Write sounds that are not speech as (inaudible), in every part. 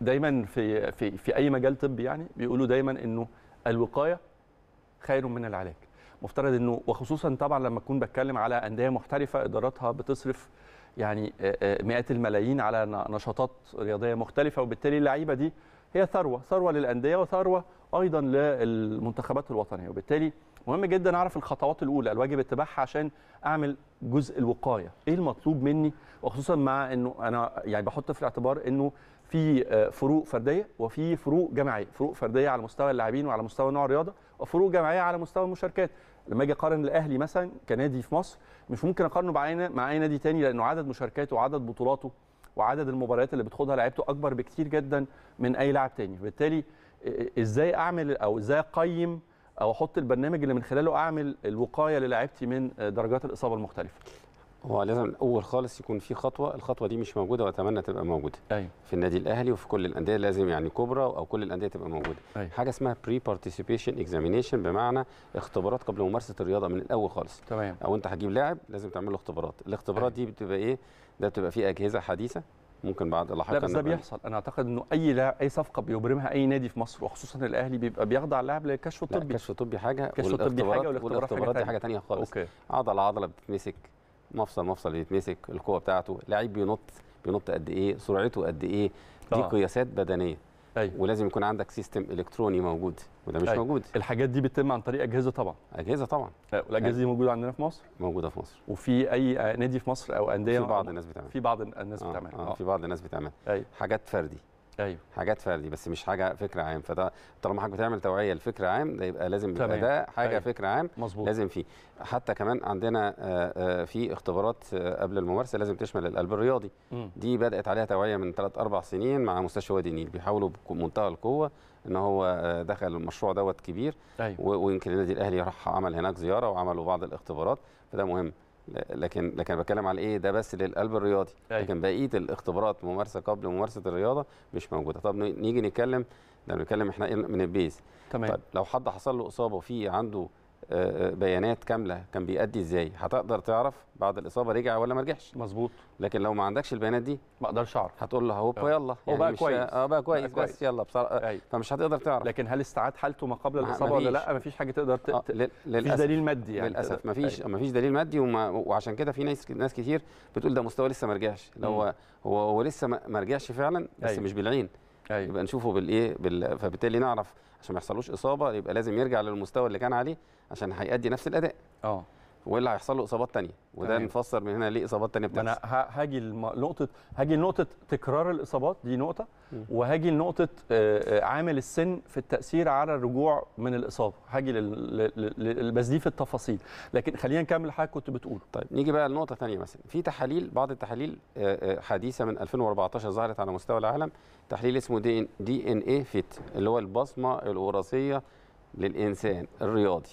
دايما في في في اي مجال طبي يعني بيقولوا دايما انه الوقايه خير من العلاج مفترض انه وخصوصا طبعا لما اكون بتكلم على انديه محترفه اداراتها بتصرف يعني مئات الملايين على نشاطات رياضيه مختلفه وبالتالي اللعيبه دي هي ثروه ثروه للانديه وثروه ايضا للمنتخبات الوطنيه وبالتالي مهم جدا اعرف الخطوات الاولى الواجب اتباعها عشان اعمل جزء الوقايه ايه المطلوب مني وخصوصا مع انه انا يعني بحط في الاعتبار انه في آه، فروق فرديه وفي فروق جماعيه فروق فرديه على مستوى اللاعبين وعلى مستوى نوع الرياضه وفروق جماعيه على مستوى المشاركات لما اجي اقارن الاهلي مثلا كنادي في مصر مش ممكن اقارنه مع مع اي نادي تاني لانه عدد مشاركاته وعدد بطولاته وعدد المباريات اللي بتخوضها لعيبته اكبر بكتير جدا من اي لاعب تاني فبالتالي آه، آه، ازاي اعمل او ازاي اقيم او احط البرنامج اللي من خلاله اعمل الوقايه للاعبتي من درجات الاصابه المختلفه هو لازم الاول خالص يكون في خطوه الخطوه دي مش موجوده واتمنى تبقى موجوده أيوة. في النادي الاهلي وفي كل الانديه لازم يعني كبرى او كل الانديه تبقى موجوده أيوة. حاجه اسمها بري بارتيسيبيشن اكزامينيشن بمعنى اختبارات قبل ممارسه الرياضه من الاول خالص تمام او انت هتجيب لاعب لازم تعمل له اختبارات الاختبارات أيوة. دي بتبقى ايه ده بتبقى فيه اجهزه حديثه ممكن بعد لاحقا لا بس ده بيحصل انا اعتقد انه اي لاعب اي صفقه بيبرمها اي نادي في مصر وخصوصا الاهلي بيبقى بيخضع اللاعب للكشف الطبي الكشف الطبي حاجه كشف طبي حاجه والاختبارات حاجة دي حاجه ثانيه خالص أوكي. عضله عضله بتتمسك مفصل مفصل بيتمسك القوه بتاعته لعيب بينط بينط قد ايه سرعته قد ايه دي آه. قياسات بدنيه أيوة. ولازم يكون عندك سيستم الكتروني موجود وده مش أي. أيوه. موجود الحاجات دي بتتم عن طريق اجهزه طبعا اجهزه طبعا آه، والاجهزه دي أيوه. موجوده عندنا في مصر موجوده في مصر وفي اي آه، نادي في مصر او انديه في بعض الناس بتعمل في بعض الناس بتعمل آه. آه. في بعض الناس بتعمل أيوة. حاجات فردي ايوه حاجات فردي بس مش حاجه فكره عام فطالما حضرتك بتعمل توعيه لفكره عام ده يبقى لازم يبقى ده حاجه أيوه. فكره عام مظبوط لازم فيه حتى كمان عندنا آه، آه، في اختبارات آه، قبل الممارسه لازم تشمل القلب الرياضي م. دي بدات عليها توعيه من ثلاث اربع سنين مع مستشفى وادي النيل بيحاولوا بمنتهى القوه ان هو دخل المشروع دوت كبير أيوه. ويمكن النادي الاهلي راح عمل هناك زياره وعملوا بعض الاختبارات فده مهم لكن لكن بتكلم على ايه ده بس للقلب الرياضي أيوة. لكن بقيه الاختبارات ممارسه قبل ممارسه الرياضه مش موجوده طب نيجي نتكلم ده بنتكلم احنا من البيز تمام طيب لو حد حصل له اصابه في عنده بيانات كامله كان بيأدي ازاي هتقدر تعرف بعد الاصابه رجع ولا ما رجعش مظبوط لكن لو ما عندكش البيانات دي ما اقدرش اعرف هتقول له هوبا يلا يعني بقى كويس اه بقى كويس كويس. بس يلا بصراحه أيوه. فمش هتقدر تعرف لكن هل استعاد حالته ما قبل الاصابه ولا لا مفيش حاجه تقدر آه، للاسف آه مفيش دليل مادي يعني للاسف مفيش ما أيوه. مفيش دليل مادي وما... وعشان كده في ناس ناس كتير بتقول ده مستواه لسه ما رجعش هو هو لسه ما رجعش فعلا بس أي. أيوه. مش بالعين يبقى نشوفه بالايه فبالتالي نعرف عشان ما يحصلوش اصابه يبقى لازم يرجع للمستوى اللي كان عليه عشان هيأدي نفس الاداء اه وايه اللي هيحصل له اصابات ثانيه وده نفسر من هنا ليه اصابات ثانيه بتحصل انا هاجي لنقطه هاجي لنقطه تكرار الاصابات دي نقطه وهاجي لنقطه آه، آه، عامل السن في التاثير على الرجوع من الاصابه هاجي بس دي في التفاصيل لكن خلينا نكمل حاجه كنت بتقوله طيب نيجي بقى لنقطه ثانيه مثلا في تحاليل بعض التحاليل آه، حديثه من 2014 ظهرت على مستوى العالم تحليل اسمه دي ان اي فيت اللي هو البصمه الوراثيه للانسان الرياضي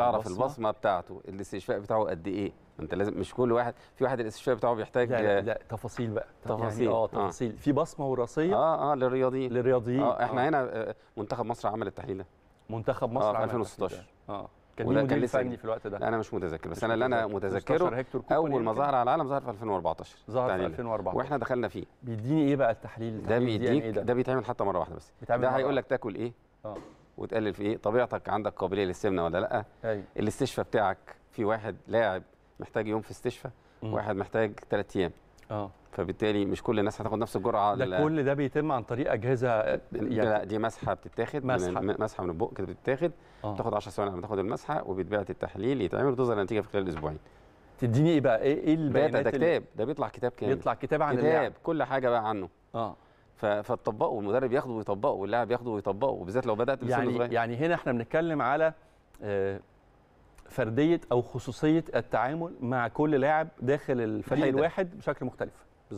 تعرف البصمه, البصمة بتاعته الاستشفاء بتاعه قد ايه انت لازم مش كل واحد في واحد الاستشفاء بتاعه بيحتاج لا, لا, لا آه، تفاصيل بقى يعني تفاصيل يعني اه تفاصيل آه. في بصمه وراثيه اه اه للرياضيين للرياضيين اه احنا آه. هنا آه، منتخب مصر عمل التحليل ده منتخب مصر آه في 2016 اه كان مين مدير فني في الوقت ده؟ انا مش متذكر بس انا اللي انا متذكره اول ما ظهر على العالم ظهر في 2014 ظهر في 2014 واحنا دخلنا فيه بيديني ايه بقى التحليل ده بيديك يعني إيه ده بيتعمل حتى مره واحده بس ده هيقول لك تاكل ايه؟ اه وتقلل في ايه طبيعتك عندك قابليه للسمنه ولا لا أي. أيوه. الاستشفاء بتاعك في واحد لاعب محتاج يوم في استشفاء واحد محتاج ثلاث ايام اه فبالتالي مش كل الناس هتاخد نفس الجرعه ده لل... كل ده بيتم عن طريق اجهزه يعني لا دي مسحه بتتاخد مسحه من مسحه من البق كده بتتاخد آه. بتاخد 10 ثواني لما تاخد المسحه وبيتبعت التحليل يتعمل وتظهر النتيجه في خلال اسبوعين تديني ايه بقى ايه ايه البيانات ده كتاب ده بيطلع كتاب كامل بيطلع كتاب عن كتاب اللعب. كل حاجه بقى عنه اه فتطبقه والمدرب ياخده ويطبقه واللاعب ياخده ويطبقه وبالذات لو بدات يعني صغير. يعني هنا احنا بنتكلم على آه، فرديه او خصوصيه التعامل مع كل لاعب داخل الفريق الواحد بشكل مختلف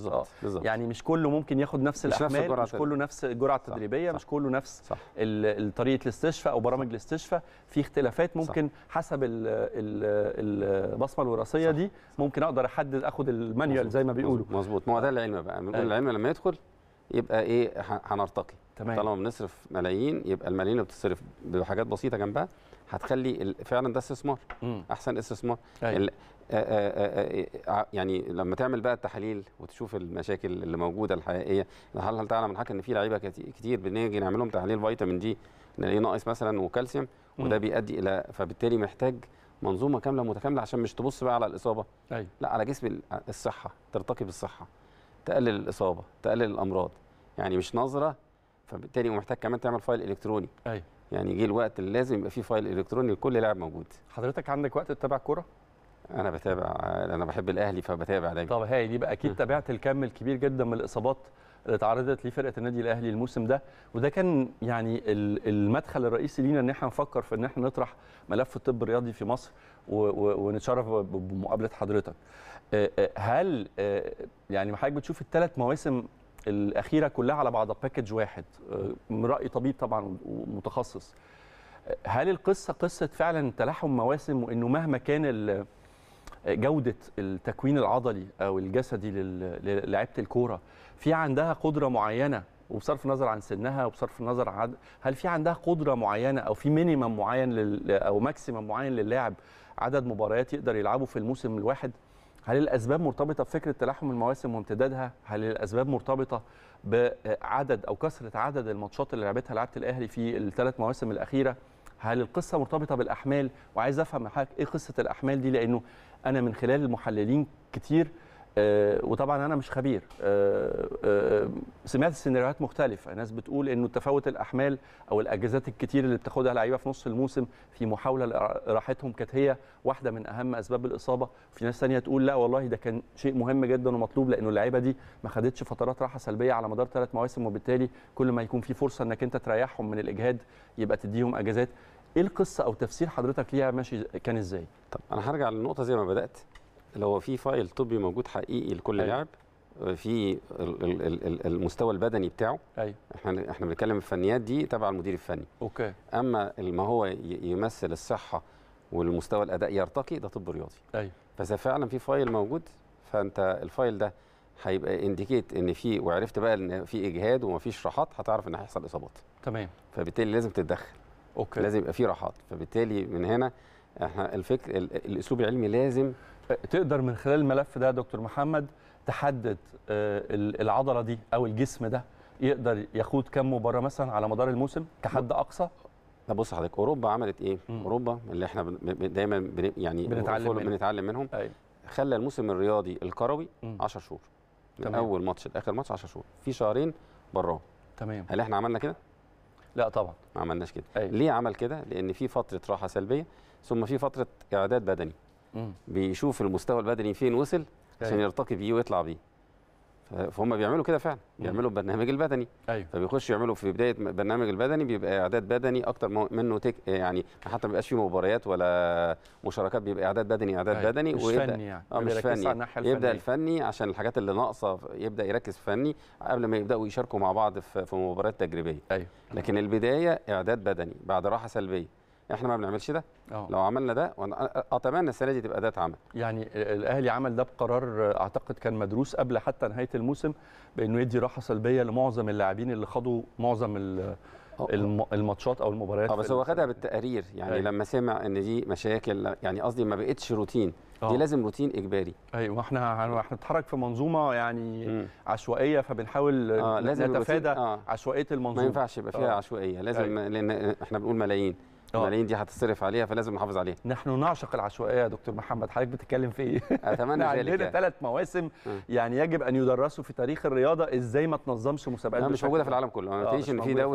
آه، بالظبط يعني مش كله ممكن ياخد نفس مش الاحمال نفس مش كله نفس الجرعه التدريبيه صح. مش كله نفس صح. طريقه الاستشفاء او برامج الاستشفاء في اختلافات ممكن صح. حسب البصمه الوراثيه صح. دي ممكن اقدر احدد اخد المانيوال زي ما بيقولوا مظبوط ما هو ده العلم بقى بنقول أيوة. العلم لما يدخل يبقى ايه هنرتقي تمام طالما بنصرف ملايين يبقى الملايين اللي بتصرف بحاجات بسيطه جنبها هتخلي فعلا ده استثمار احسن استثمار أيوة. يعني لما تعمل بقى التحاليل وتشوف المشاكل اللي موجوده الحقيقيه هل هل تعلم الحاجه ان في لعيبه كتير بنيجي نعمل لهم تحاليل فيتامين دي نلاقيه ناقص مثلا وكالسيوم وده بيؤدي الى فبالتالي محتاج منظومه كامله متكامله عشان مش تبص بقى على الاصابه أيوة. لا على جسم الصحه ترتقي بالصحه تقلل الاصابه تقلل الامراض يعني مش نظره فبالتالي محتاج كمان تعمل فايل الكتروني ايوه يعني جه الوقت اللي لازم يبقى فيه فايل الكتروني لكل لاعب موجود حضرتك عندك وقت تتابع كوره انا بتابع انا بحب الاهلي فبتابع دايما طب هاي دي بقى اكيد تابعت الكم الكبير جدا من الاصابات اللي تعرضت ليه فرقه النادي الاهلي الموسم ده وده كان يعني المدخل الرئيسي لينا ان احنا نفكر في ان احنا نطرح ملف الطب الرياضي في مصر ونتشرف بمقابله حضرتك هل يعني حضرتك بتشوف الثلاث مواسم الاخيره كلها على بعضها باكج واحد آه، من راي طبيب طبعا ومتخصص هل القصه قصه فعلا تلاحم مواسم وانه مهما كان جوده التكوين العضلي او الجسدي للاعيبه الكوره في عندها قدره معينه وبصرف النظر عن سنها وبصرف النظر عن هل في عندها قدره معينه او في مينيمم معين لل... او ماكسيمم معين للاعب عدد مباريات يقدر يلعبه في الموسم الواحد هل الاسباب مرتبطه بفكره تلاحم المواسم وامتدادها؟ هل الاسباب مرتبطه بعدد او كثره عدد الماتشات اللي لعبتها لعبه الاهلي في الثلاث مواسم الاخيره؟ هل القصه مرتبطه بالاحمال؟ وعايز افهم من حضرتك ايه قصه الاحمال دي لانه انا من خلال المحللين كتير آه، وطبعا انا مش خبير آه، آه، سمعت سيناريوهات مختلفه ناس بتقول انه تفاوت الاحمال او الاجازات الكتير اللي بتاخدها اللعيبه في نص الموسم في محاوله لراحتهم كانت هي واحده من اهم اسباب الاصابه في ناس ثانيه تقول لا والله ده كان شيء مهم جدا ومطلوب لانه اللعيبه دي ما خدتش فترات راحه سلبيه على مدار ثلاث مواسم وبالتالي كل ما يكون في فرصه انك انت تريحهم من الاجهاد يبقى تديهم اجازات ايه القصه او تفسير حضرتك ليها ماشي كان ازاي طب انا هرجع للنقطه زي ما بدات لو هو في فايل طبي موجود حقيقي لكل أيوة. لاعب في المستوى البدني بتاعه ايوه احنا احنا بنتكلم الفنيات دي تبع المدير الفني اوكي اما ما هو يمثل الصحه والمستوى الاداء يرتقي ده طب رياضي ايوه فاذا فعلا في فايل موجود فانت الفايل ده هيبقى انديكيت ان في وعرفت بقى ان في اجهاد ومفيش راحات هتعرف ان هيحصل اصابات تمام فبالتالي لازم تتدخل اوكي لازم يبقى في راحات فبالتالي من هنا احنا الفكر الاسلوب العلمي لازم تقدر من خلال الملف ده دكتور محمد تحدد آه، العضله دي او الجسم ده يقدر يخوض كم مباراه مثلا على مدار الموسم كحد اقصى لا بص حضرتك اوروبا عملت ايه مم. اوروبا اللي احنا دايما يعني بنتعلم, منهم. بنتعلم منهم أيوة. خلى الموسم الرياضي الكروي 10 شهور من تمام. اول ماتش لاخر ماتش 10 شهور في شهرين براه تمام هل احنا عملنا كده لا طبعا ما عملناش كده أي. أيوة. ليه عمل كده لان في فتره راحه سلبيه ثم في فتره اعداد بدني بيشوف المستوى البدني فين وصل عشان يرتقي أيوه. بيه ويطلع بيه فهم بيعملوا كده فعلا بيعملوا البرنامج البدني ايوه فبيخشوا يعملوا في بدايه برنامج البدني بيبقى اعداد بدني اكتر منه تك يعني حتى ما بيبقاش فيه مباريات ولا مشاركات بيبقى اعداد بدني اعداد أيوة. بدني مش ويبدأ فني يعني اه مش فني يبدا الفني عشان الحاجات اللي ناقصه يبدا يركز فني قبل ما يبداوا يشاركوا مع بعض في مباريات تجريبيه ايوه لكن البدايه اعداد بدني بعد راحه سلبيه احنا ما بنعملش ده أوه. لو عملنا ده اتمنى السنه دي تبقى ده اتعمل يعني الاهلي عمل ده بقرار اعتقد كان مدروس قبل حتى نهايه الموسم بانه يدي راحه سلبيه لمعظم اللاعبين اللي خدوا معظم الماتشات او المباريات اه بس هو خدها بالتقارير يعني أي. أيوة. لما سمع ان دي مشاكل يعني قصدي ما بقتش روتين أوه. دي آه. لازم روتين اجباري ايوه احنا هنتحرك في منظومه يعني م. عشوائيه فبنحاول آه لازم نتفادى آه. عشوائيه المنظومه ما ينفعش يبقى فيها آه. عشوائيه لازم أيوة. لان احنا بنقول ملايين آه. الملايين دي هتصرف عليها فلازم نحافظ عليها نحن نعشق العشوائيه يا دكتور محمد حضرتك بتتكلم في ايه اتمنى (laughs) ذلك عندنا ثلاث يعني. مواسم آه. يعني يجب ان يدرسوا في تاريخ الرياضه ازاي ما تنظمش مسابقات مش موجوده في العالم كله ما آه، تقوليش ان في دوري